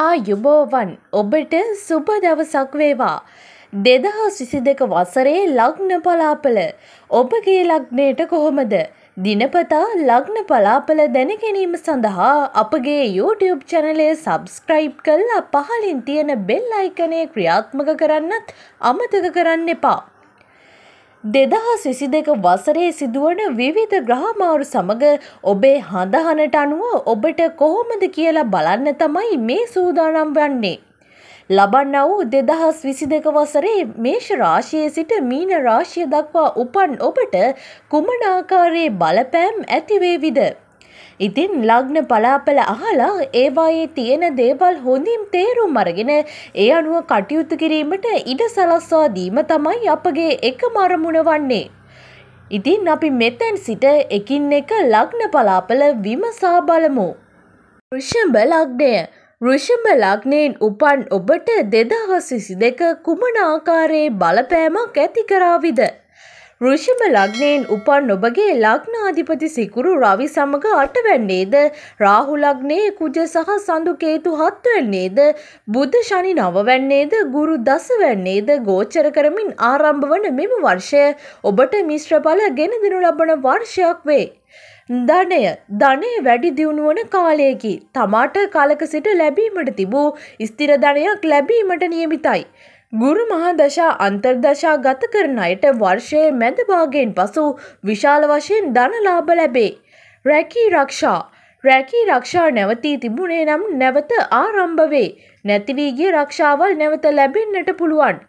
ආයුබෝවන් ඔබට සුබ දවසක් වේවා. දෙදහස් විසි දෙක වසරේ ලග්න පලාපල ඔබගේ ලග්නයට කොහොමද. දිනපතා ලග්න පලාපල දැනගැනීම සඳහා අපගේ YouTube චැනලය සබස්ක්‍රයිබ් කල්ලා පහලින් තියෙන බෙල් අයිකනය ක්‍රියාත්මක කරන්නත් අමතක කරන්න එපා. දෙදහස් විසි දෙක වසරේ සිදුවන විවිධ ග්‍රහමාරු සමඟ ඔබේ හඳහනට අනුව ඔබට කොහොමද කියලා බලන්න තමයි මේ සූදානම් වන්නේ. ලබන්න වූ දෙදහස් විසි දෙක වසරේ මේෂ රාශියයේ සිට මීන රාශිය දක්වා උපන් ඔබට කුමනාකාරයේ බලපෑම් ඇතිවේවිද. ඉතින් ලග්න පලාපල අහලා ඒවායේ තියෙන දේවල් හොඳින් තේරුම් අරගෙන ඒ අනුව කටයුතු කිරීමට ඉඩ සලස්වා දීම තමයි අපගේ එක මරමුණ වන්නේ. ඉතින් අපි මෙතැන් සිට එකින් එක ලග්න පලාපල විමසා බලමු. ෘෂභ ලග්නය ෘෂභ ලග්නයෙන් උපන් ඔබට දෙදහස් විසි දෙක කුමන ආකාරයේ බලපෑමක් ඇති කරාවිද. වෘෂභ ලග්නයෙන් උපන් ඔබගේ ලග්නාධිපති සිකුරු රවි සමග අටවැන්නේද රාහු ලග්නයේ කුජ සහ සඳු කේතු හත්වැන්නේද බුධ ශනි නවවැන්නේද ගුරු දසවැන්නේද ගෝචර කරමින් ආරම්භ වන මෙම වර්ෂය ඔබට මිශ්‍ර ඵල ගෙන දෙනු ලබන වර්ෂයක් වේ. ධනය ධනය වැඩි දියුණුවන කාලයකි. තමාට කලක සිට ලැබීමට තිබූ ස්ථිර ධනයක් ලැබීමට නියමිතයි. ගුරු මහදශා අන්තර්දශා ගත කරන අයට වර්ෂයේ මැද භාගයෙන් පසු විශාල වශයෙන් ධනලාභ ලැබේ. රැකී රක්ෂා රැකී රක්ෂා නැවතී තිබුණේ නම් නැවත ආරම්භ වේ. නැතිවීගේ රක්ෂාවල් නැවත ලැබෙන්නට පුළුවන්.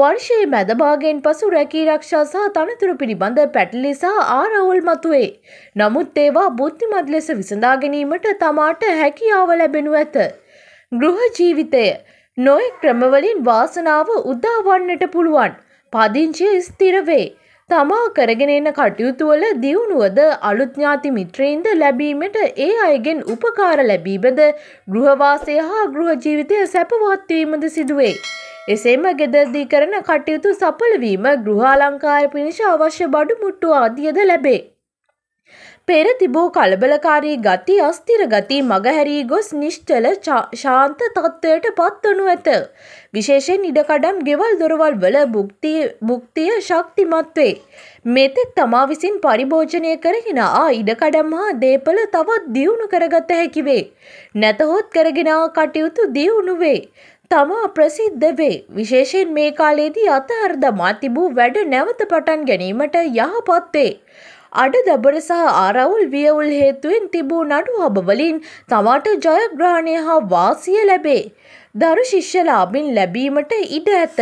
වර්ෂයේ මැදභාගෙන් පසු රැකී රක්ෂා සහ තනතුරු පිළිබඳ පැටලි සහ ආරවුල් මතුවේ. නමුත් ඒවා බුද්ධිමත් ලෙස විසඳා ගැනීමට තමාට හැකියාව ලැබෙනු ඇත. ගෘහ ජීවිතය නොයෙක් ක්‍රමවලින් වාසනාව උදාවන්නට පුළුවන්. පදිංචිය ස්ථිර වේ. තමා කරගෙන එන කටයුතු වල දියුණුවද අලුත් ඥාති මිත්‍රයින්ද ලැබීමට ඒ අයගෙන් උපකාර ලැබීමද ගෘහවාසය හා ගෘහ ජීවිතය සැපවත් වීමද සිදුවේ. එසේම ගෙදරදී කරන කටයුතු සඵල වීම ගෘහාලංකාර පිණිස අවශ්‍ය බඩු මුට්ටු ආදියද ලැබේ. පෙර තිබූ කලබලකාරී ගති අස්තිර ගති මගහැරී ගොස් නිශ්චල ශාන්ත තත්ත්වයට පත්වනු ඇත. විශේෂෙන් ඉඩකඩම් ගෙවල් දොරවල් වල භුක්තිය ශක්තිමත් වේ. මෙතෙක් තමා විසින් පරිභෝජනය කරගෙන ආ ඉඩකඩම් හා දේපල තවත් දියුණු කරගත හැකිවේ. නැතහොත් කරගෙන කටයුතු දියුණු වේ. තමා ප්‍රසිද්ධ වේ. විශේෂයෙන් මේ කාලයේදී අතහර දමා තිබූ වැඩ නැවත පටන් ගැනීමට යහපත් වේ. අඩදබර සහ ආරවුල් වියවුල් හේතුවෙන් තිබූ නඩු හබවලින් තමාට ජයග්‍රහණය හා වාසිය ලැබේ. දරු ශිෂ්‍යලාබින් ලැබීමට ඉඩ ඇත.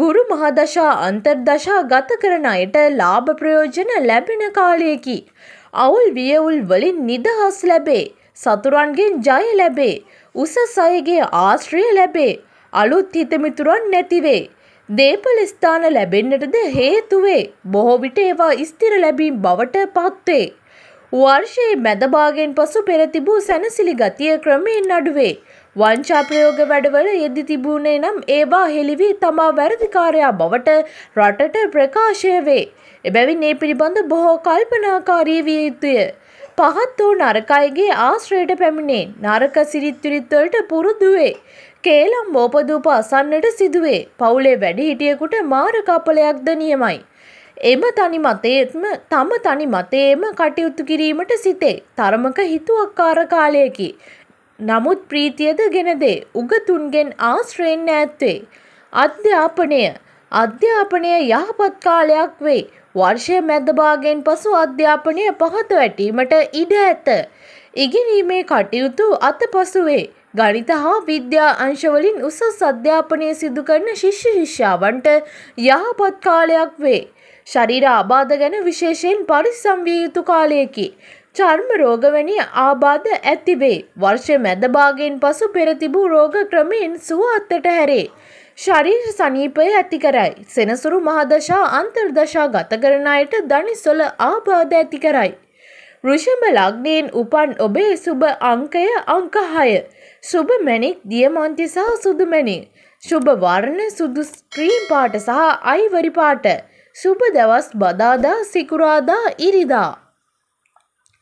ගුරු මහදශා අන්තර්දශා ගත කරන අයට ලාභ ප්‍රයෝජන ලැබෙන කාලයකි. අවුල් වියවුල් වලින් නිදහස් ලැබේ. සතුරන්ගෙන් ජය ලැබේ. උසස් අයගේ ආශ්‍රය ලැබේ. අලුත් හිතමිතුරන් නැතිවේ. දේපල ස්ථාන ලැබෙන්නටද හේතුවේ බොහෝ විට ඒවා ස්ථිර ලැබීම් බවට පත්වේ. වර්ෂයේ මැදභාගෙන් පසු පෙර තිබූ සැනසිලි ගතිය ක්‍රමයෙන් අඩුවේ. වංචා ප්‍රයෝග වැඩවල යෙදි තිබුණේ නම් ඒවා හෙළිවී තමා වැරදිකාරයා බවට රටට ප්‍රකාශය වේ. එබැවින් ඒ පිළිබඳ බොහෝ කල්පනාකාරී විය යුතුය. පහත් වූ නරක අයගේ ආශ්‍රයට පැමිණේ. නරක සිරිත් විරිත් වලට පුරුදු වේ. කේලම් මෝපදූප අසන්නට සිදුවේ. පවුලේ වැඩිහිටියෙකුට මාර කපලයක්ද නියමයි. එම තනි මතයේත්ම තම තනි මතයේම කටයුතු කිරීමට සිතේ. තරමක හිතුවක්කාර කාලයකි. නමුත් ප්‍රීතියද ගෙනදේ උගතුන්ගෙන් ආශ්‍රයෙන් ඈත්වේ. අධ්‍යාපනය අධ්‍යාපනය යහපත් කාලයක් වේ. වර්ෂය මැදභාගෙන් පසු අධ්‍යාපනය පහත වැටීමට ඉඩ ඇත. ඉගෙනීමේ කටයුතු අත පසුවේ. ගණිත හා විද්‍යා අංශවලින් උසස් අධ්‍යාපනය සිදුකරන ශිෂ්‍ය ශිෂ්‍යාවන්ට යහපත් කාලයක් වේ. ශරීර ආබාධ ගැන විශේෂයෙන් පරිස්සම් විය යුතු කාලයකි. චර්ම රෝගවැනි ආබාධ ඇතිවේ. වර්ෂ මැදභාගයෙන් පසු පෙරතිබූ රෝග ක්‍රමයෙන් සුව අත්තට හැරේ. ශරීර සනීපය ඇති කරයි. සෙනසුරු මහදශා අන්තර්දශා ගත කරන අයට ධනිසොල ආබාධ ඇති කරයි. ෘෂභ ලග්නයෙන් උපන් ඔබේ සුබ අංකය අංක 6. සුබ මණික් දියමන්ති සහ සුදු මණික්. සුබ වර්ණ සුදු ස්ක්‍රීම් පාට සහ අයිවරි පාට. සුබ දවස් බදාදා සිකුරාදා ඉරිදා